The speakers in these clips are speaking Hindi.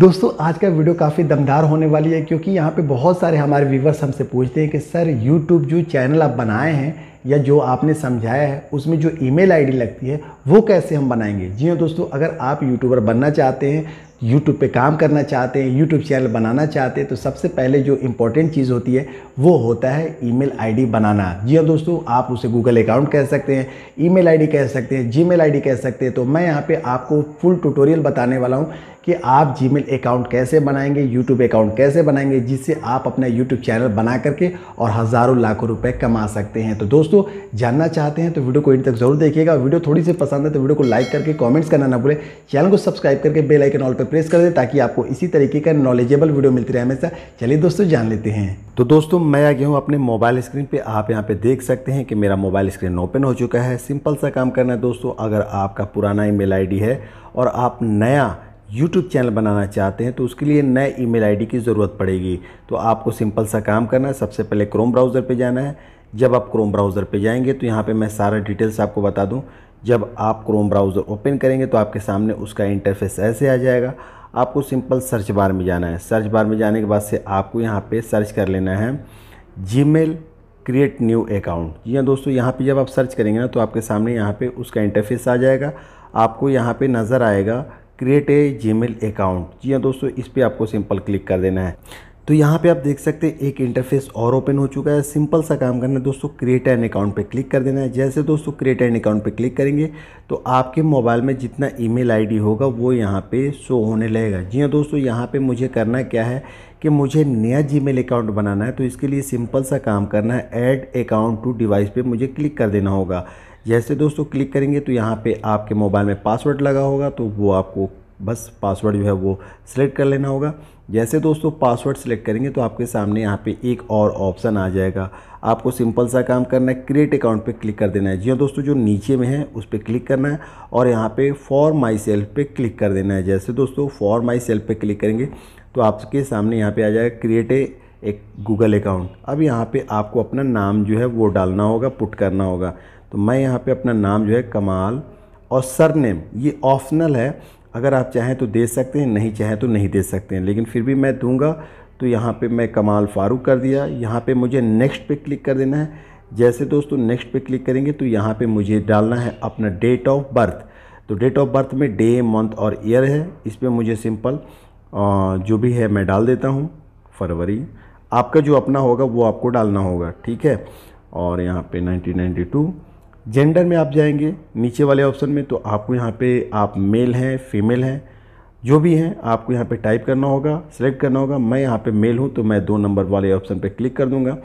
दोस्तों आज का वीडियो काफ़ी दमदार होने वाली है क्योंकि यहाँ पे बहुत सारे हमारे व्यूवर्स हमसे पूछते हैं कि सर यूट्यूब जो चैनल आप बनाए हैं या जो आपने समझाया है उसमें जो ईमेल आईडी लगती है वो कैसे हम बनाएंगे जी हाँ दोस्तों अगर आप यूट्यूबर बनना चाहते हैं यूट्यूब पे काम करना चाहते हैं यूट्यूब चैनल बनाना चाहते हैं तो सबसे पहले जो इम्पोर्टेंट चीज़ होती है वो होता है ईमेल आईडी बनाना जी हाँ दोस्तों आप उसे गूगल अकाउंट कह सकते हैं ईमेल आईडी कह सकते हैं जीमेल आईडी कह सकते हैं तो मैं यहाँ पे आपको फुल ट्यूटोरियल बताने वाला हूँ कि आप जीमेल अकाउंट कैसे बनाएंगे यूट्यूब अकाउंट कैसे बनाएंगे जिससे आप अपना यूट्यूब चैनल बना करके और हज़ारों लाखों रुपए कमा सकते हैं तो दोस्तों जानना चाहते हैं तो वीडियो को इन तक जरूर देखिएगा वीडियो थोड़ी सी पसंद है तो वीडियो को लाइक करके कॉमेंट्स करना ना भूलें चैनल को सब्सक्राइब करके बेलाइकन ऑल पर प्रेस कर दें ताकि आपको इसी तरीके का नॉलेजेबल वीडियो मिलती रहे हमेशा चलिए दोस्तों जान लेते हैं तो दोस्तों मैं आ गया हूँ अपने मोबाइल स्क्रीन पे आप यहाँ पे देख सकते हैं कि मेरा मोबाइल स्क्रीन ओपन हो चुका है सिंपल सा काम करना है दोस्तों अगर आपका पुराना ई मेल है और आप नया यूट्यूब चैनल बनाना चाहते हैं तो उसके लिए नए ईमेल आईडी की ज़रूरत पड़ेगी तो आपको सिंपल सा काम करना है सबसे पहले क्रोम ब्राउज़र पे जाना है जब आप क्रोम ब्राउज़र पे जाएंगे तो यहाँ पे मैं सारा डिटेल्स आपको बता दूँ जब आप क्रोम ब्राउज़र ओपन करेंगे तो आपके सामने उसका इंटरफेस ऐसे आ जाएगा आपको सिंपल सर्च बार में जाना है सर्च बार में जाने के बाद से आपको यहाँ पे सर्च कर लेना है जी क्रिएट न्यू अकाउंट जी हाँ दोस्तों यहाँ पे जब आप सर्च करेंगे ना तो आपके सामने यहाँ पे उसका इंटरफेस आ जाएगा आपको यहाँ पे नज़र आएगा क्रिएट ए जी अकाउंट जी हाँ दोस्तों इस पर आपको सिंपल क्लिक कर देना है तो यहाँ पे आप देख सकते हैं एक इंटरफेस और ओपन हो चुका है सिंपल सा काम करना है दोस्तों क्रिएट एन अकाउंट पे क्लिक कर देना है जैसे दोस्तों क्रिएट एन अकाउंट पे क्लिक करेंगे तो आपके मोबाइल में जितना ईमेल आईडी होगा वो यहाँ पे शो होने लगेगा जी हाँ दोस्तों यहाँ पे मुझे करना क्या है कि मुझे नया जी अकाउंट बनाना है तो इसके लिए सिंपल सा काम करना है ऐड अकाउंट टू डिवाइस पर मुझे क्लिक कर देना होगा जैसे दोस्तों क्लिक करेंगे तो यहाँ पे आपके मोबाइल में पासवर्ड लगा होगा तो वो आपको बस पासवर्ड जो है वो सिलेक्ट कर लेना होगा जैसे दोस्तों पासवर्ड सिलेक्ट करेंगे तो आपके सामने यहाँ पे एक और ऑप्शन आ जाएगा आपको सिंपल सा काम करना है क्रिएट अकाउंट पे क्लिक कर देना है जी हाँ दोस्तों जो नीचे में है उस पर क्लिक करना है और यहाँ पे फॉर माई सेल्फ पे क्लिक कर देना है जैसे दोस्तों फॉर माई सेल्फ पे क्लिक करेंगे तो आपके सामने यहाँ पर आ जाएगा क्रिएट ए एक गूगल अकाउंट अब यहाँ पर आपको अपना नाम जो है वो डालना होगा पुट करना होगा तो मैं यहाँ पर अपना नाम जो है कमाल और सर नेम ये ऑप्शनल है अगर आप चाहें तो दे सकते हैं नहीं चाहें तो नहीं दे सकते हैं लेकिन फिर भी मैं दूंगा तो यहाँ पे मैं कमाल फारूक कर दिया यहाँ पे मुझे नेक्स्ट पे क्लिक कर देना है जैसे दोस्तों नेक्स्ट पे क्लिक करेंगे तो यहाँ पे मुझे डालना है अपना डेट ऑफ बर्थ तो डेट ऑफ बर्थ में डे मंथ और ईयर है इस पर मुझे सिंपल जो भी है मैं डाल देता हूँ फरवरी आपका जो अपना होगा वो आपको डालना होगा ठीक है और यहाँ पर नाइनटीन जेंडर में आप जाएंगे नीचे वाले ऑप्शन में तो आपको यहाँ पे आप मेल हैं फीमेल हैं जो भी हैं आपको यहाँ पे टाइप करना होगा सेलेक्ट करना होगा मैं यहाँ पे मेल हूँ तो मैं दो नंबर वाले ऑप्शन पे क्लिक कर दूँगा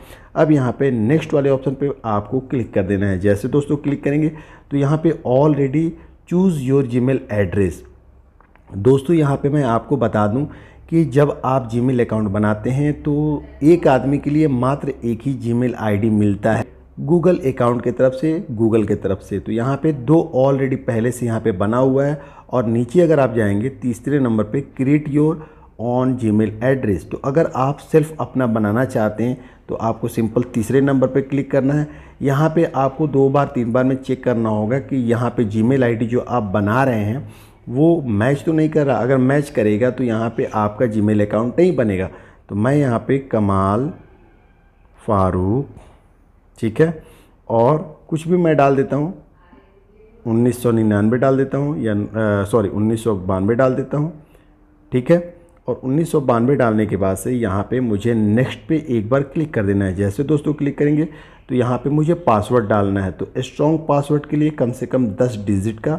अब यहाँ पे नेक्स्ट वाले ऑप्शन पे आपको क्लिक कर देना है जैसे दोस्तों क्लिक करेंगे तो यहाँ पे already choose your G address दोस्तों यहाँ पर मैं आपको बता दूँ कि जब आप जी अकाउंट बनाते हैं तो एक आदमी के लिए मात्र एक ही जी मेल मिलता है गूगल अकाउंट की तरफ से गूगल की तरफ से तो यहाँ पे दो ऑलरेडी पहले से यहाँ पे बना हुआ है और नीचे अगर आप जाएंगे तीसरे नंबर पे create your own Gmail address तो अगर आप सिर्फ अपना बनाना चाहते हैं तो आपको सिंपल तीसरे नंबर पे क्लिक करना है यहाँ पे आपको दो बार तीन बार में चेक करना होगा कि यहाँ पे जीमेल आईडी जो आप बना रहे हैं वो मैच तो नहीं कर रहा अगर मैच करेगा तो यहाँ पे आपका जीमेल अकाउंट नहीं बनेगा तो मैं यहाँ पे कमाल फारूक ठीक है और कुछ भी मैं डाल देता हूँ उन्नीस सौ निन्यानवे डाल देता हूँ या सॉरी उन्नीस सौ बानवे डाल देता हूँ ठीक है और उन्नीस सौ बानवे डालने के बाद से यहाँ पे मुझे नेक्स्ट पे एक बार क्लिक कर देना है जैसे दोस्तों क्लिक करेंगे तो यहाँ पे मुझे पासवर्ड डालना है तो स्ट्रॉन्ग पासवर्ड के लिए कम से कम दस डिजिट का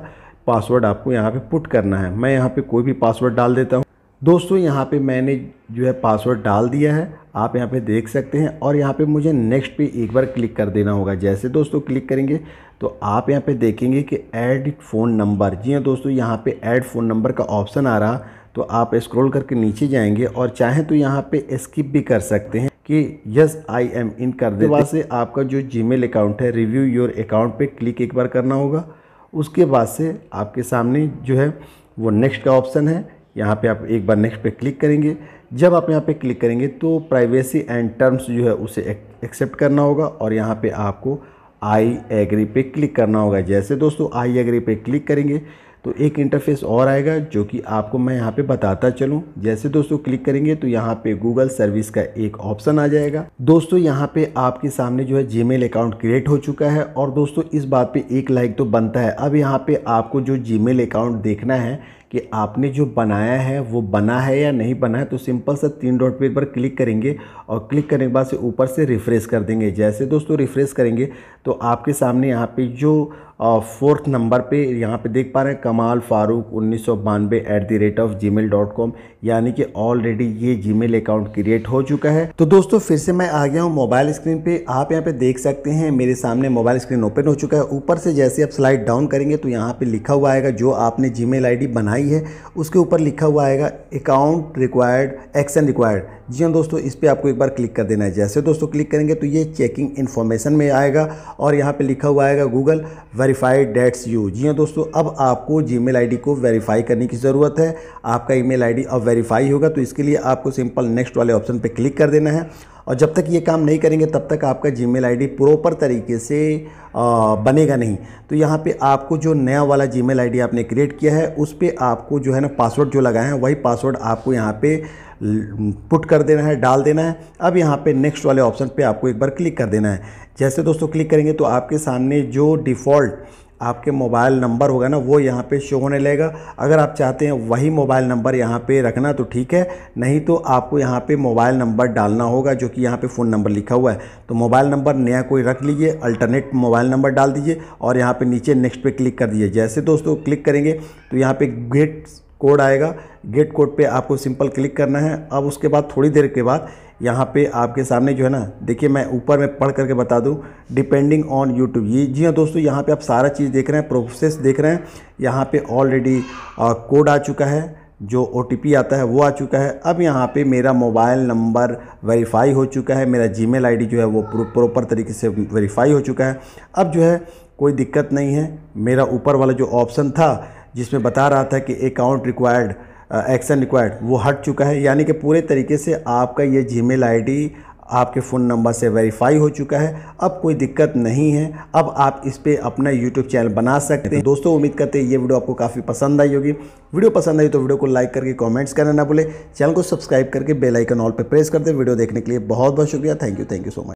पासवर्ड आपको यहाँ पे पुट करना है मैं यहाँ पे कोई भी पासवर्ड डाल देता हूँ दोस्तों यहाँ पे मैंने जो है पासवर्ड डाल दिया है आप यहाँ पे देख सकते हैं और यहाँ पे मुझे नेक्स्ट पे एक बार क्लिक कर देना होगा जैसे दोस्तों क्लिक करेंगे तो आप यहाँ पे देखेंगे कि ऐड फ़ोन नंबर जी हाँ दोस्तों यहाँ पे ऐड फ़ोन नंबर का ऑप्शन आ रहा तो आप स्क्रॉल करके नीचे जाएंगे और चाहें तो यहाँ पर स्किप भी कर सकते हैं कि यस आई एम इन कर दे बाद से आपका जो जी अकाउंट है रिव्यू योर अकाउंट पर क्लिक एक बार करना होगा उसके बाद से आपके सामने जो है वो नेक्स्ट का ऑप्शन है यहाँ पे आप एक बार नेक्स्ट पे क्लिक करेंगे जब आप यहाँ पे क्लिक करेंगे तो प्राइवेसी एंड टर्म्स जो है उसे एक्सेप्ट करना होगा और यहाँ पे आपको आई एग्री पे क्लिक करना होगा जैसे दोस्तों आई एग्री पे क्लिक करेंगे तो एक इंटरफेस और आएगा जो कि आपको मैं यहाँ पे बताता चलूँ जैसे दोस्तों क्लिक करेंगे तो यहाँ पे गूगल सर्विस का एक ऑप्शन आ जाएगा दोस्तों यहाँ पे आपके सामने जो है जीमेल अकाउंट क्रिएट हो चुका है और दोस्तों इस बात पे एक लाइक तो बनता है अब यहाँ पे आपको जो जीमेल अकाउंट देखना है कि आपने जो बनाया है वो बना है या नहीं बना है तो सिंपल सा तीन डॉट पे एक बार क्लिक करेंगे और क्लिक करने के बाद से ऊपर से रिफ़्रेश कर देंगे जैसे दोस्तों रिफ़्रेश करेंगे तो आपके सामने यहाँ पे जो फोर्थ नंबर पे यहाँ पे देख पा रहे हैं कमाल फ़ारूक उन्नीस सौ बानवे at the rate of Gmail dot com यानी कि ऑलरेडी ये जी मेल अकाउंट क्रिएट हो चुका है तो दोस्तों फिर से मैं आ गया हूँ मोबाइल स्क्रीन पे आप यहाँ पे देख सकते हैं मेरे सामने मोबाइल स्क्रीन ओपन हो चुका है ऊपर से जैसे आप स्लाइड डाउन करेंगे तो यहाँ पर लिखा हुआ आएगा जो आपने जी मेल बनाई बनाई है उसके ऊपर लिखा हुआ आएगा अकाउंट रिक्वायर्ड एक्शन रिक्वायर्ड जी हाँ दोस्तों इस पर आपको एक बार क्लिक कर देना है जैसे दोस्तों क्लिक करेंगे तो ये चेकिंग इन्फॉर्मेशन में आएगा और यहाँ पर लिखा हुआ आएगा गूगल वेरीफाइड डेट्स यू जी हाँ दोस्तों अब आपको जी मेल को वेरीफाई करने की ज़रूरत है आपका ई मेल अब वेरीफाई होगा तो इसके लिए आपको सिंपल नेक्स्ट वाले ऑप्शन पर क्लिक कर देना है और जब तक ये काम नहीं करेंगे तब तक आपका जी मेल प्रॉपर तरीके से बनेगा नहीं तो यहाँ पे आपको जो नया वाला जी मेल आपने क्रिएट किया है उस पर आपको जो है ना पासवर्ड जो लगाए हैं वही पासवर्ड आपको यहाँ पे पुट कर देना है डाल देना है अब यहाँ पे नेक्स्ट वाले ऑप्शन पे आपको एक बार क्लिक कर देना है जैसे दोस्तों क्लिक करेंगे तो आपके सामने जो डिफ़ॉल्ट आपके मोबाइल नंबर होगा ना वो यहाँ पे शो होने लगेगा अगर आप चाहते हैं वही मोबाइल नंबर यहाँ पे रखना तो ठीक है नहीं तो आपको यहाँ पे मोबाइल नंबर डालना होगा जो कि यहाँ पे फ़ोन नंबर लिखा हुआ है तो मोबाइल नंबर नया कोई रख लीजिए अल्टरनेट मोबाइल नंबर डाल दीजिए और यहाँ पर नीचे नेक्स्ट पर क्लिक कर दीजिए जैसे दोस्तों क्लिक करेंगे तो यहाँ पर गेट कोड आएगा गेट कोड पर आपको सिंपल क्लिक करना है अब उसके बाद थोड़ी देर के बाद यहाँ पे आपके सामने जो है ना देखिए मैं ऊपर में पढ़ करके बता दूँ डिपेंडिंग ऑन यूट्यूब ये जी हाँ दोस्तों यहाँ पे आप सारा चीज़ देख रहे हैं प्रोसेस देख रहे हैं यहाँ पे ऑलरेडी कोड आ चुका है जो ओ आता है वो आ चुका है अब यहाँ पे मेरा मोबाइल नंबर वेरीफाई हो चुका है मेरा जी मेल जो है वो प्रॉपर तरीके से वेरीफाई हो चुका है अब जो है कोई दिक्कत नहीं है मेरा ऊपर वाला जो ऑप्शन था जिसमें बता रहा था कि अकाउंट रिक्वायर्ड एक्शन रिक्वायर्ड वो हट चुका है यानी कि पूरे तरीके से आपका ये जी मेल आपके फ़ोन नंबर से वेरीफाई हो चुका है अब कोई दिक्कत नहीं है अब आप इस पर अपना यूट्यूब चैनल बना सकते हैं दोस्तों उम्मीद करते हैं ये वीडियो आपको काफ़ी पसंद आई होगी वीडियो पसंद आई तो वीडियो को लाइक करके कमेंट्स करना ना भूले चैनल को सब्सक्राइब करके बेल आइकन ऑल पर प्रेस कर दे वीडियो देखने के लिए बहुत बहुत शुक्रिया thank you thank you so much